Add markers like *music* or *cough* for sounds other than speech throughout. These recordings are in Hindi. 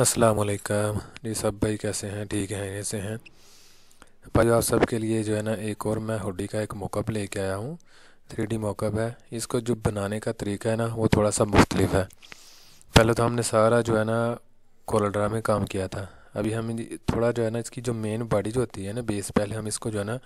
अस्सलाम वालेकुम जी सब भाई कैसे हैं ठीक हैं ऐसे हैं भाई आप सब के लिए जो है ना एक और मैं हुडी का एक मोकअप लेके आया हूँ थ्री डी मोकअप है इसको जो बनाने का तरीका है ना वो थोड़ा सा मुख्तलिफ है पहले तो हमने सारा जो है ना कोलड्रा में काम किया था अभी हम थोड़ा जो है ना इसकी जो मेन बॉडी जो होती है ना बेस पहले हम इसको जो है ना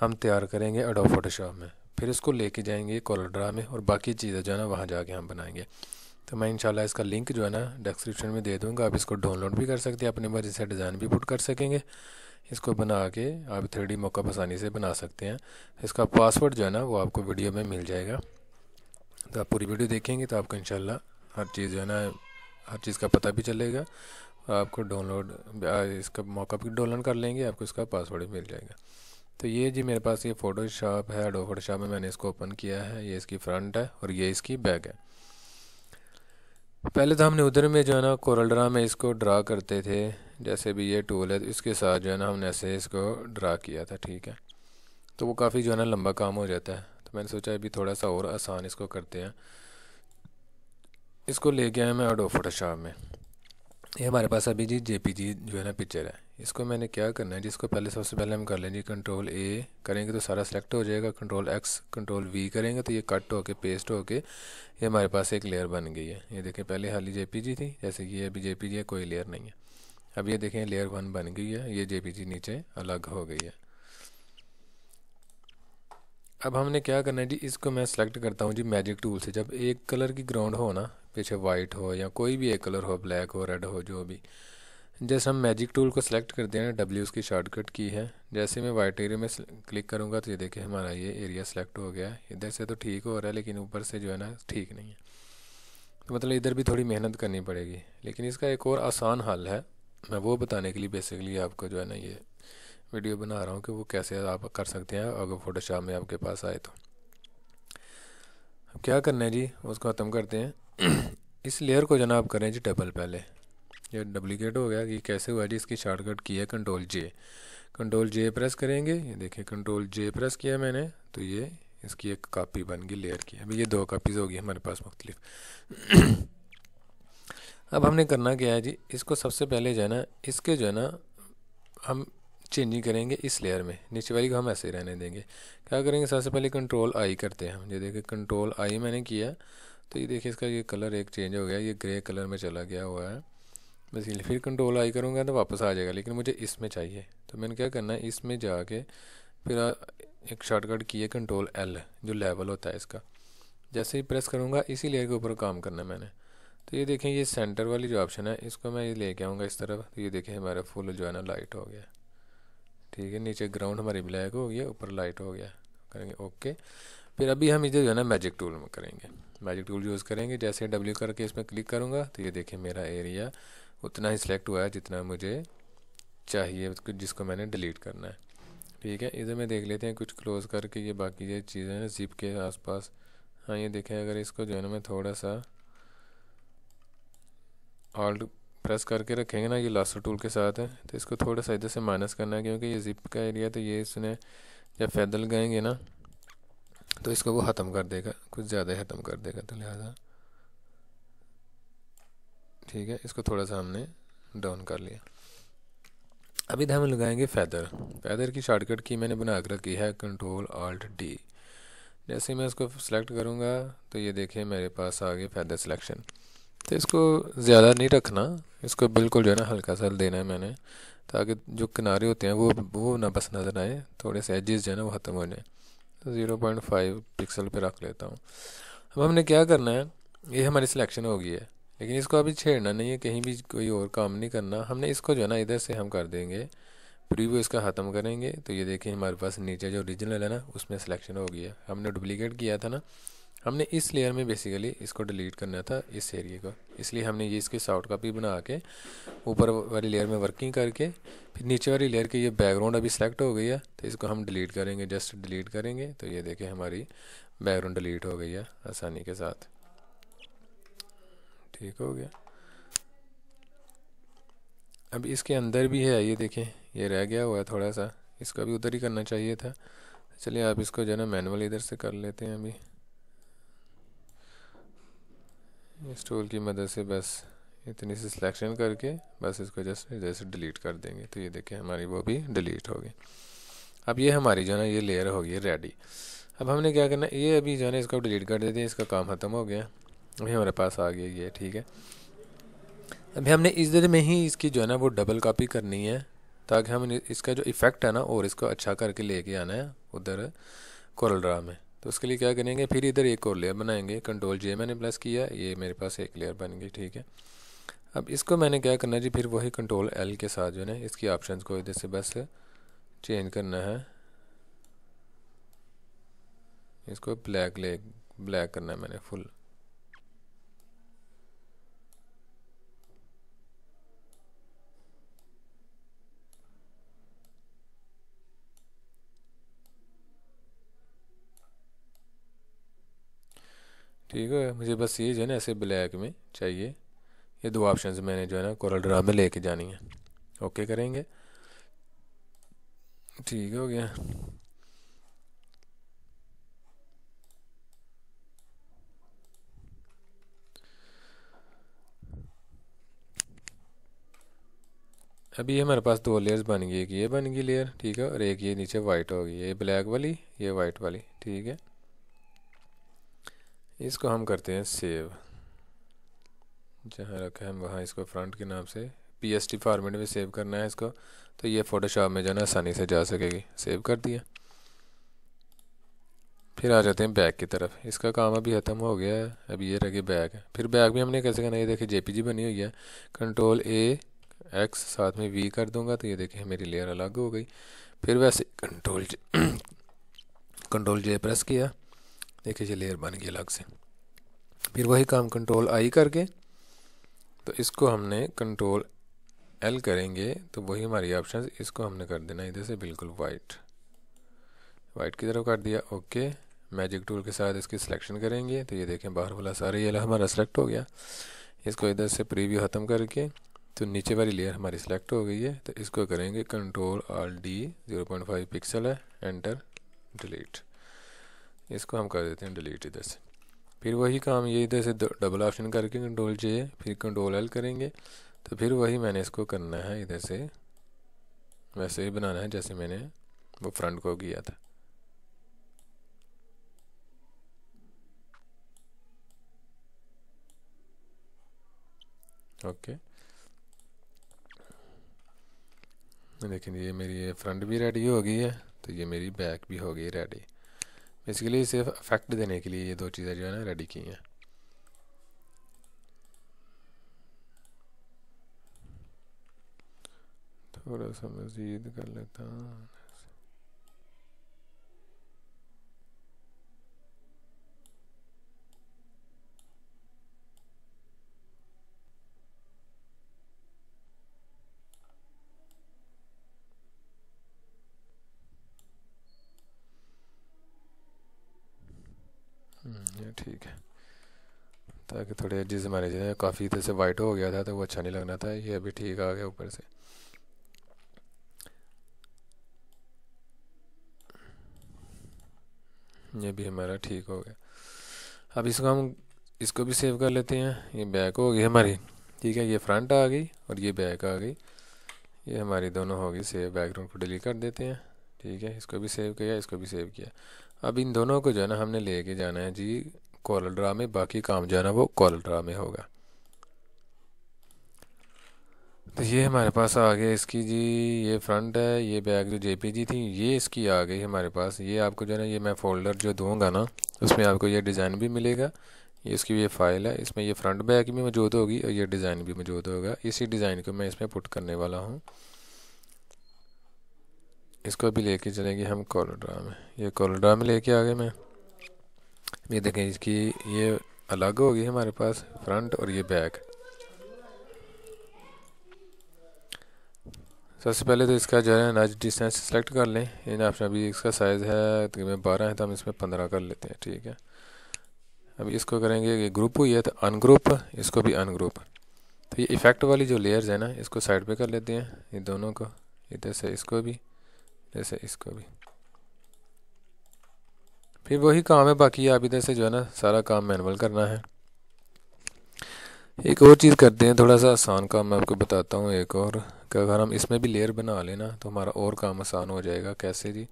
हम तैयार करेंगे अडो फोटोशॉप में फिर इसको लेके जाएंगे कोलड्रा में और बाकी चीज़ें जो है ना वहाँ जाके हम बनाएंगे तो मैं इंशाल्लाह इसका लिंक जो है ना डिस्क्रिप्शन में दे दूँगा आप इसको डाउनलोड भी कर सकते हैं अपनी मर्ज़ी से डिज़ाइन भी पुट कर सकेंगे इसको बना के आप थ्री डी मोकअप आसानी से बना सकते हैं तो इसका पासवर्ड जो है ना वो आपको वीडियो में मिल जाएगा तो आप पूरी वीडियो देखेंगे तो आपको इनशाला हर चीज़ जो है ना हर चीज़ का पता भी चलेगा और आपको डाउनलोड इसका भी डाउनलोड कर लेंगे आपको इसका पासवर्ड मिल जाएगा तो ये जी मेरे पास ये फ़ोटोशॉप है डो फोटोशॉप में मैंने इसको ओपन किया है ये इसकी फ्रंट है और ये इसकी बैक है पहले तो हमने उधर में जो है ना कोरल ड्रा में इसको ड्रा करते थे जैसे भी ये टूल है तो इसके साथ जो है ना हमने ऐसे इसको ड्रा किया था ठीक है तो वो काफ़ी जो है ना लंबा काम हो जाता है तो मैंने सोचा अभी थोड़ा सा और आसान इसको करते हैं इसको लेके है मैं अडो फोटोशॉप में ये हमारे पास अभी जी जे पी जी जो है ना पिक्चर है इसको मैंने क्या करना है जिसको पहले सबसे पहले हम कर लें जी कंट्रोल ए करेंगे तो सारा सेलेक्ट हो जाएगा कंट्रोल एक्स कंट्रोल वी करेंगे तो ये कट होके पेस्ट होके ये हमारे पास एक लेयर बन गई है ये देखें पहले हाली जे पी जी थी जैसे कि ये अभी जे पी जी है कोई लेयर नहीं है अब ये देखें लेयर वन बन गई है ये जे पी जी नीचे अलग हो गई है अब हमने क्या करना है जी इसको मैं सेलेक्ट करता हूँ जी मैजिक टूल से जब एक कलर की ग्राउंड हो ना पीछे वाइट हो या कोई भी एक कलर हो ब्लैक हो रेड हो जो भी जैसे हम मैजिक टूल को सिलेक्ट करते हैं डब्ल्यू उसकी शॉर्टकट की है जैसे मैं वाइट एरिया में क्लिक करूँगा तो ये देखिए हमारा ये एरिया सेलेक्ट हो गया है इधर से तो ठीक हो रहा है लेकिन ऊपर से जो है ना ठीक नहीं है तो मतलब इधर भी थोड़ी मेहनत करनी पड़ेगी लेकिन इसका एक और आसान हल है मैं वो बताने के लिए बेसिकली आपको जो है ना ये वीडियो बना रहा हूँ कि वो कैसे आप कर सकते हैं अगर फ़ोटोशॉप में आपके पास आए तो अब क्या करना है जी उसको ख़त्म करते हैं *clears throat* इस लेयर को जनाब करें जी डबल पहले ये डुप्लीकेट हो गया कि कैसे हुआ जी इसकी शॉर्टकट की है control J control J press करेंगे ये देखिए कंट्रोल जे प्रेस किया मैंने तो ये इसकी एक कापी बन गई लेयर की अभी ये दो कापीज़ होगी हमारे पास मुख्तलिफ *clears throat* अब हमने करना क्या है जी इसको सबसे पहले जो है ना इसके जो है ना हम चेंजिंग करेंगे इस लेयर में नीचे वाली को हम ऐसे रहने देंगे क्या करेंगे सबसे पहले कंट्रोल आई करते हैं हम ये देखिए कंट्रोल आई मैंने किया तो ये देखिए इसका ये कलर एक चेंज हो गया ये ग्रे कलर में चला गया हुआ है ये फिर कंट्रोल आई करूँगा तो वापस आ जाएगा लेकिन मुझे इसमें चाहिए तो मैंने क्या करना है इसमें जाके फिर एक शॉर्टकट की है कंट्रोल एल जो लेवल होता है इसका जैसे ही प्रेस करूँगा इसी लेयर के ऊपर काम करना है मैंने तो ये देखें ये सेंटर वाली जो ऑप्शन है इसको मैं ये लेके आऊँगा इस तरफ तो ये देखें हमारा फुल जो है ना लाइट हो गया ठीक है नीचे ग्राउंड हमारी ब्लैक हो गया ऊपर लाइट हो गया करेंगे ओके फिर अभी हम इधर जो है ना मैजिक टूल में करेंगे मैजिक टूल यूज़ करेंगे जैसे डब्ल्यू करके इसमें क्लिक करूँगा तो ये देखिए मेरा एरिया उतना ही सिलेक्ट हुआ है जितना मुझे चाहिए जिसको मैंने डिलीट करना है ठीक है इधर में देख लेते हैं कुछ क्लोज़ करके ये बाकी ये चीज़ें हैं जिप के आसपास हाँ ये देखें अगर इसको जो है ना मैं थोड़ा सा ऑल्ट प्रेस करके रखेंगे ना ये लास्टर टूल के साथ है तो इसको थोड़ा सा इधर से माइनस करना है क्योंकि ये जिप का एरिया तो ये इसने जब पैदल गएंगे ना तो इसको वो ख़त्म कर देगा कुछ ज़्यादा ख़त्म कर देगा तो लिहाजा ठीक है इसको थोड़ा सा हमने डाउन कर लिया अभी तो हम लगाएंगे फैदर फैदर की शॉर्टकट की मैंने बना कर रखी है कंट्रोल ऑल्ट डी जैसे मैं इसको सिलेक्ट करूँगा तो ये देखिए मेरे पास आ गया फैदर सिलेक्शन तो इसको ज़्यादा नहीं रखना इसको बिल्कुल जो है ना हल्का सा देना है मैंने ताकि जो किनारे होते हैं वो वो ना बस नज़र आए थोड़े से एजेस जो है ना वो ख़त्म हो जाए तो ज़ीरो पॉइंट फाइव पिक्सल पर रख लेता हूँ अब हमने क्या करना है ये हमारी सिलेक्शन हो गई है लेकिन इसको अभी छेड़ना नहीं है कहीं भी कोई और काम नहीं करना हमने इसको जो है ना इधर से हम कर देंगे प्रीव्यू इसका ख़त्म करेंगे तो ये देखिए हमारे पास नीचे जो ओरिजिनल है ना उसमें सिलेक्शन हो गई है हमने डुप्लीकेट किया था ना हमने इस लेयर में बेसिकली इसको डिलीट करना था इस एरिए को इसलिए हमने ये इसकी साउट कापी बना के ऊपर वाली लेयर में वर्किंग करके फिर नीचे वाली लेयर के ये बैकग्राउंड अभी सेलेक्ट हो गई है तो इसको हम डिलीट करेंगे जस्ट डिलीट करेंगे तो ये देखें हमारी बैकग्राउंड डिलीट हो गई है आसानी के साथ ठीक हो गया अब इसके अंदर भी है ये देखें ये रह गया हुआ है थोड़ा सा इसको अभी उधर ही करना चाहिए था चलिए आप इसको जो है ना मैनुअल इधर से कर लेते हैं अभी इस टूल की मदद से बस इतनी सी सिलेक्शन करके बस इसको जस्ट इधर से डिलीट कर देंगे तो ये देखें हमारी वो भी डिलीट हो गई अब ये हमारी जो है ना ये लेयर हो गई रेडी अब हमने क्या करना ये अभी जो है ना इसको डिलीट कर देते हैं इसका काम ख़त्म हो गया अभी हमारे पास आ गया ये ठीक है अभी हमने इस इधर में ही इसकी जो है ना वो डबल कॉपी करनी है ताकि हम इसका जो इफ़ेक्ट है ना और इसको अच्छा करके लेके आना है उधर कोरल ड्रा में तो उसके लिए क्या करेंगे फिर इधर एक और लेयर बनाएंगे कंट्रोल जे मैंने प्लस किया ये मेरे पास एक लेयर बन गई ठीक है अब इसको मैंने क्या करना है जी फिर वही कंट्रोल एल के साथ जो है इसकी ऑप्शन को इधर से बस चेंज करना है इसको ब्लैक ले ब्लैक करना है मैंने फुल ठीक है मुझे बस ये जो है ना ऐसे ब्लैक में चाहिए ये दो ऑप्शन मैंने जो है ना कोरल ड्रा में लेके जानी है ओके करेंगे ठीक हो गया अभी हमारे पास दो लेयर्स बन गई एक ये बन गई लेयर ठीक है और एक ये नीचे वाइट होगी ये ब्लैक वाली ये वाइट वाली ठीक है इसको हम करते हैं सेव जहाँ रखा है वहाँ इसको फ्रंट के नाम से पी फॉर्मेट में सेव करना है इसको तो ये फ़ोटोशॉप में जाना आसानी से जा सकेगी सेव कर दिया फिर आ जाते हैं बैग की तरफ इसका काम अभी ख़त्म हो गया है अभी ये रखे बैग फिर बैग भी हमने कैसे करना ये देखिए जेपीजी बनी हुई है कंट्रोल ए एक्स साथ में वी कर दूंगा तो ये देखिए मेरी लेयर अलग हो गई फिर वैसे कंट्रोल कंट्रोल जे प्रेस किया देखिए ये लेयर बन गई अलग से फिर वही काम कंट्रोल आई करके तो इसको हमने कंट्रोल एल करेंगे तो वही हमारी ऑप्शन इसको हमने कर देना इधर से बिल्कुल वाइट वाइट की तरफ कर दिया ओके मैजिक टूल के साथ इसकी सिलेक्शन करेंगे तो ये देखें बाहर वाला सारा ये हमारा सेलेक्ट हो गया इसको इधर से प्रीव्यू ख़त्म करके तो नीचे वाली लेयर हमारी सेलेक्ट हो गई है तो इसको करेंगे control alt D five pixel है एंटर डिलीट इसको हम कर देते हैं डिलीट इधर से फिर वही काम ये इधर से डबल ऑप्शन करके कंट्रोल जे फिर कंट्रोल एल करेंगे तो फिर वही मैंने इसको करना है इधर से वैसे ही बनाना है जैसे मैंने वो फ्रंट को किया था ओके लेकिन ये मेरी ये फ्रंट भी रेडी हो गई है तो ये मेरी बैक भी हो गई रेडी बेसिकली सिर्फ इफेक्ट देने के लिए ये दो चीज़ें जो है ना रेडी की हैं थोड़ा सा मज़ीद कर लेता हूँ थोड़े जिस मैनेजर है काफ़ी तरह से वाइट तो हो गया था तो वो अच्छा नहीं लगना था ये अभी ठीक आ गया ऊपर से ये भी हमारा ठीक हो गया अब इसको हम इसको भी सेव कर लेते हैं ये बैक हो गई हमारी ठीक है ये फ्रंट आ गई और ये बैक आ गई ये हमारी दोनों हो गई सेव बैकग्राउंड को डिलीट कर देते हैं ठीक है इसको भी सेव किया इसको भी सेव किया अब इन दोनों को जो है ना हमने लेके जाना है जी कॉलर ड्रा में बाकी काम जो है ना वो कॉलर ड्रा में होगा तो ये हमारे पास आ गया इसकी जी ये फ्रंट है ये बैग जो जेपीजी थी ये इसकी आ गई हमारे पास ये आपको जो है ना ये मैं फ़ोल्डर जो दूंगा ना उसमें आपको ये डिज़ाइन भी मिलेगा ये इसकी ये फ़ाइल है इसमें ये फ्रंट बैग भी मौजूद होगी और ये डिज़ाइन भी मौजूद होगा इसी डिज़ाइन को मैं इसमें पुट करने वाला हूँ इसको अभी लेके चलेंगे हम कॉलोड्रा में ये कॉलोड्रा में लेके आ गए मैं ये देखें इसकी ये अलग होगी हमारे पास फ्रंट और ये बैक सबसे पहले तो इसका जो है नज डिस्टेंस सेलेक्ट कर लें इन ऑप्शन अभी इसका साइज़ है तकरीबन बारह है तो हम इसमें पंद्रह कर लेते हैं ठीक है अब इसको करेंगे ये ग्रुप हुई है तो अनग्रुप इसको भी अनग्रुप तो ये इफ़ेक्ट वाली जो लेयर्स है ना इसको साइड पे कर लेते हैं ये दोनों को इधर से इसको भी इधर से इसको भी फिर वही काम है बाकी आप इधर से जो है ना सारा काम मैनुअल करना है एक और चीज़ करते हैं थोड़ा सा आसान काम मैं आपको बताता हूँ एक और कि अगर हम इसमें भी लेयर बना लेना तो हमारा और काम आसान हो जाएगा कैसे जी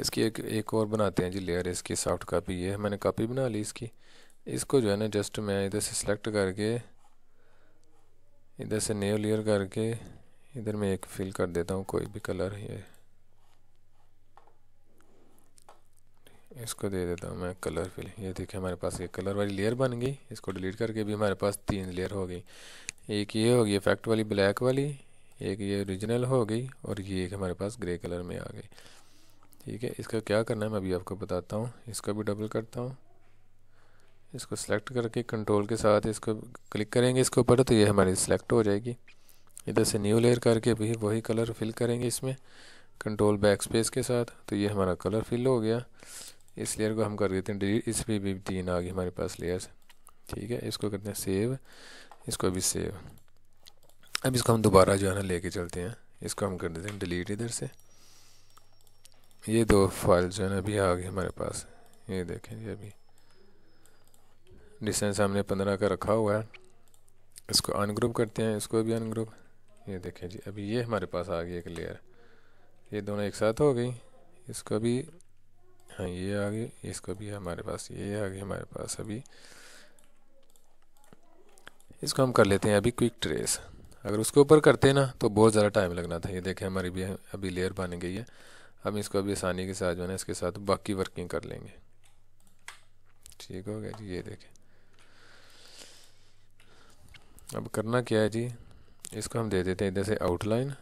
इसकी एक एक और बनाते हैं जी लेयर इसकी सॉफ्ट कापी ये मैंने कापी बना ली इसकी इसको जो है ना जस्ट मैं इधर से सिलेक्ट करके इधर से न्यू लेयर करके इधर मैं एक फिल कर देता हूँ कोई भी कलर ये इसको दे देता हूँ मैं कलर फिल ये देखिए हमारे पास ये कलर वाली लेयर बन गई इसको डिलीट करके भी हमारे पास तीन लेयर हो गई एक ये होगी इफेक्ट वाली ब्लैक वाली एक ये ओरिजिनल हो गई और ये एक हमारे पास ग्रे कलर में आ गई ठीक है इसका क्या करना है मैं अभी आपको बताता हूँ इसको भी डबल करता हूँ इसको सेलेक्ट करके कंट्रोल के साथ इसको क्लिक करेंगे इसके ऊपर तो ये हमारी सेलेक्ट हो जाएगी इधर से न्यू लेयर करके भी वही कलर फिल करेंगे इसमें कंट्रोल बैक स्पेस के साथ तो ये हमारा कलर फिल हो गया इस लेयर को हम कर देते हैं डिलीट इस पर भी तीन आ गई हमारे पास लेयर्स ठीक है इसको करते हैं सेव इसको भी सेव अब इसको हम दोबारा जो है ना लेके चलते हैं इसको हम कर देते हैं डिलीट इधर से ये दो फाइल जो है ना अभी आ गई हमारे पास ये देखें ये अभी डिस्टेंस हमने पंद्रह का रखा हुआ है इसको अनग्रुप करते हैं इसको भी अनग्रुप ये देखें जी अभी ये हमारे पास आ गई एक लेयर ये दोनों एक साथ हो गई इसको भी हाँ ये आ गई इसको भी हमारे पास ये आ गए हमारे पास अभी इसको हम कर लेते हैं अभी क्विक ट्रेस अगर उसके ऊपर करते ना तो बहुत ज़्यादा टाइम लगना था ये देखें हमारी भी अभी लेयर बन गई है हम इसको अभी आसानी के साथ जो है ना इसके साथ बाकी वर्किंग कर लेंगे ठीक हो गया जी ये देखें अब करना क्या है जी इसको हम दे देते हैं इधर से आउटलाइन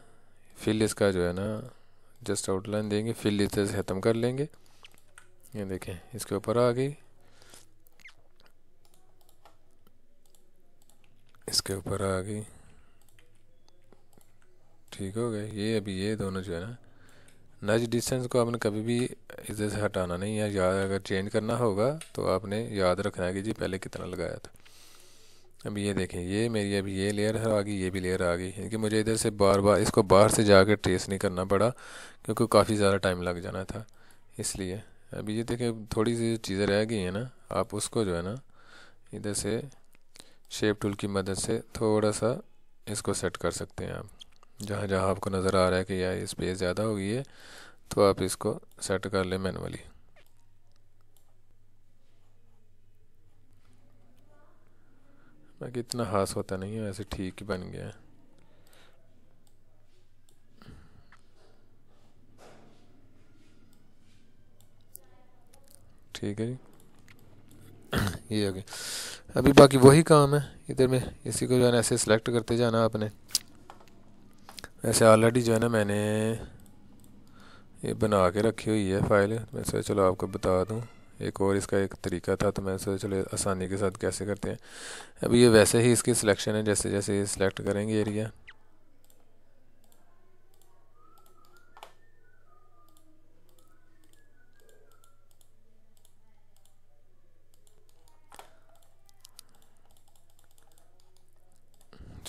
फिल इसका जो है ना जस्ट आउटलाइन देंगे फिल इधर से ख़त्म कर लेंगे ये देखें इसके ऊपर आ गई इसके ऊपर आ गई ठीक हो गए ये अभी ये दोनों जो है ना नज डिस्टेंस को आपने कभी भी इधर से हटाना नहीं है याद अगर चेंज करना होगा तो आपने याद रखना है कि जी पहले कितना लगाया था अब ये देखें ये मेरी अभी ये लेयर आ गई ये भी लेयर आ गई क्योंकि मुझे इधर से बार बार इसको बाहर से जाकर ट्रेस नहीं करना पड़ा क्योंकि काफ़ी ज़्यादा टाइम लग जाना था इसलिए अभी ये देखें थोड़ी सी चीज़ें रह गई हैं ना आप उसको जो है ना इधर से शेप टूल की मदद से थोड़ा सा इसको सेट कर सकते हैं आप जहाँ जहाँ आपको नज़र आ रहा है कि यार स्पेस ज़्यादा हो गई है तो आप इसको सेट कर लें मैनुअली बाकी इतना खास होता नहीं है वैसे ठीक ही बन गया है ठीक है जी *coughs* ये हो गया अभी बाकी वही काम है इधर में इसी को जो है ना ऐसे सेलेक्ट करते जाना आपने वैसे ऑलरेडी जो है ना मैंने ये बना के रखी हुई है फाइल मैं सोचा चलो आपको बता दूँ एक और इसका एक तरीका था तो मैं सोचा चलो आसानी के साथ कैसे करते हैं अभी ये वैसे ही इसकी सिलेक्शन है जैसे जैसे ये सिलेक्ट करेंगे एरिया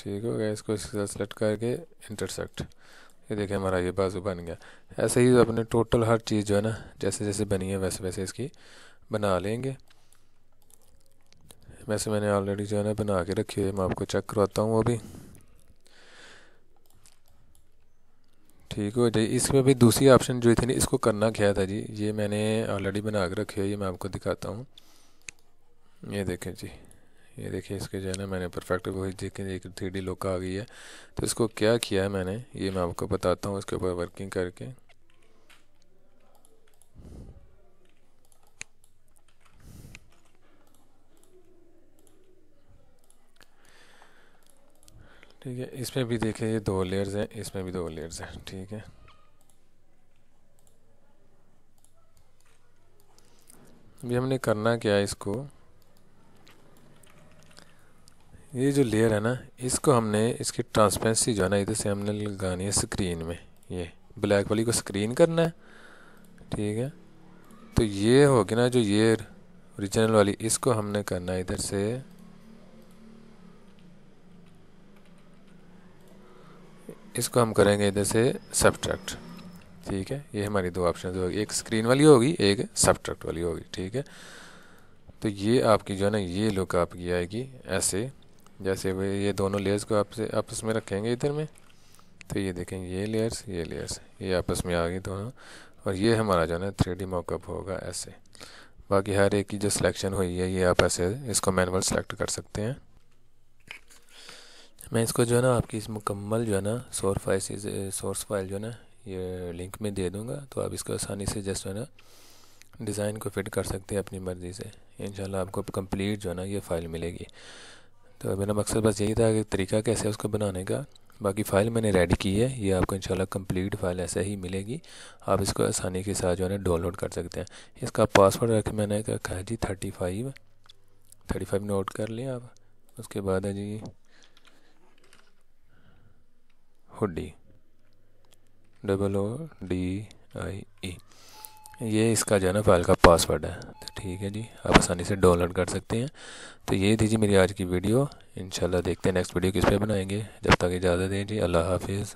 ठीक हो गया इसको इसके साथ सेलेक्ट करके इंटरसेक्ट ये देखिए हमारा ये बाजू बन गया ऐसे ही अपने टोटल हर चीज़ जो है ना जैसे जैसे बनी है वैसे वैसे इसकी बना लेंगे वैसे मैंने ऑलरेडी जो है ना बना के रखी है मैं आपको चेक करवाता हूँ अभी ठीक हो जी इसमें भी दूसरी ऑप्शन जो थी ना इसको करना क्या था जी ये मैंने ऑलरेडी बना के रखी है ये मैं आपको दिखाता हूँ ये देखें जी ये देखिए इसके जो है ना मैंने परफेक्ट वो देखें एक थ्री डी लोका आ गई है तो इसको क्या किया है मैंने ये मैं आपको बताता हूँ इसके ऊपर वर्किंग करके ठीक है इसमें भी देखिए ये दो लेयर्स हैं इसमें भी दो लेयर्स हैं ठीक है अभी हमने करना क्या है इसको ये जो लेयर है ना इसको हमने इसकी ट्रांसपेरेंसी जो है ना इधर से हमने लगानी है स्क्रीन में ये ब्लैक वाली को स्क्रीन करना है ठीक है तो ये होगी ना जो ये ओरिजिनल वाली इसको हमने करना है इधर से इसको हम करेंगे इधर से सब्ट्रैक्ट ठीक है ये हमारी दो ऑप्शन होगी एक स्क्रीन वाली होगी एक सब्ट्रैक्ट वाली होगी ठीक है तो ये आपकी जो है ना ये लुक आपकी आएगी ऐसे जैसे वे ये दोनों लेयर्स को आपसे आपस में रखेंगे इधर में तो ये देखेंगे ये लेयर्स ये लेयर्स ये आपस में आ गई दोनों और ये हमारा जो है ना थ्री डी मॉकअप होगा ऐसे बाकी हर एक की जो सिलेक्शन हुई है ये आप ऐसे इसको मैनुअल सेलेक्ट कर सकते हैं मैं इसको जो है ना आपकी इस मुकम्मल जो है ना सोर्स फाइल सोर्स फाइल जो है ना ये लिंक में दे दूँगा तो आप इसको आसानी से जस्ट जो है ना डिज़ाइन को फिट कर सकते हैं अपनी मर्ज़ी से इन आपको कंप्लीट जो है ना ये फ़ाइल मिलेगी तो मेरा मकसद बस यही था कि तरीका कैसे है उसको बनाने का बाकी फ़ाइल मैंने रेडी की है ये आपको इंशाल्लाह कंप्लीट फाइल ऐसे ही मिलेगी आप इसको आसानी के साथ जो है डाउनलोड कर सकते हैं इसका पासवर्ड रख मैंने रखा है जी thirty five thirty five note कर लें आप उसके बाद है जी hoodie double O D I E ये इसका जो है ना फाइल का पासवर्ड है तो ठीक है जी आप आसानी से डाउनलोड कर सकते हैं तो ये थी जी मेरी आज की वीडियो इंशाल्लाह देखते हैं नेक्स्ट वीडियो किस पे बनाएंगे जब तक इजाज़त दें जी अल्लाह हाफिज़